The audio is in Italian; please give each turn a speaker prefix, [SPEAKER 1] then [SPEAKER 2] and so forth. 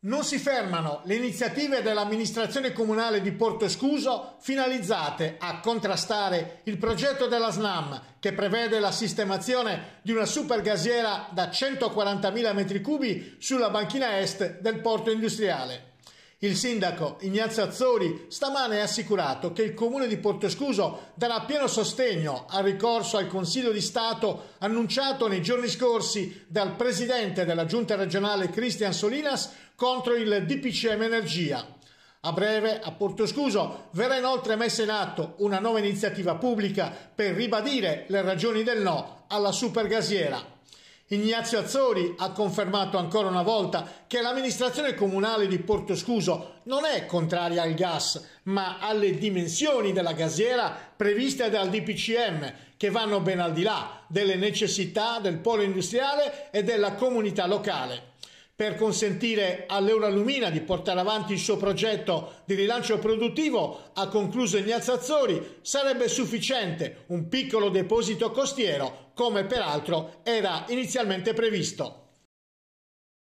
[SPEAKER 1] Non si fermano le iniziative dell'amministrazione comunale di Porto Escuso finalizzate a contrastare il progetto della SNAM che prevede la sistemazione di una supergasiera da 140.000 m3 sulla banchina est del porto industriale. Il sindaco Ignazio Azzori stamane ha assicurato che il comune di Portescuso darà pieno sostegno al ricorso al Consiglio di Stato annunciato nei giorni scorsi dal presidente della giunta regionale Cristian Solinas contro il DPCM Energia. A breve, a Portoscuso, verrà inoltre messa in atto una nuova iniziativa pubblica per ribadire le ragioni del no alla supergasiera. Ignazio Azzori ha confermato ancora una volta che l'amministrazione comunale di Portoscuso non è contraria al gas, ma alle dimensioni della gasiera previste dal DPCM, che vanno ben al di là delle necessità del polo industriale e della comunità locale per consentire all'Euralumina di portare avanti il suo progetto di rilancio produttivo, ha concluso Ignazio Azzori, sarebbe sufficiente un piccolo deposito costiero, come peraltro era inizialmente previsto.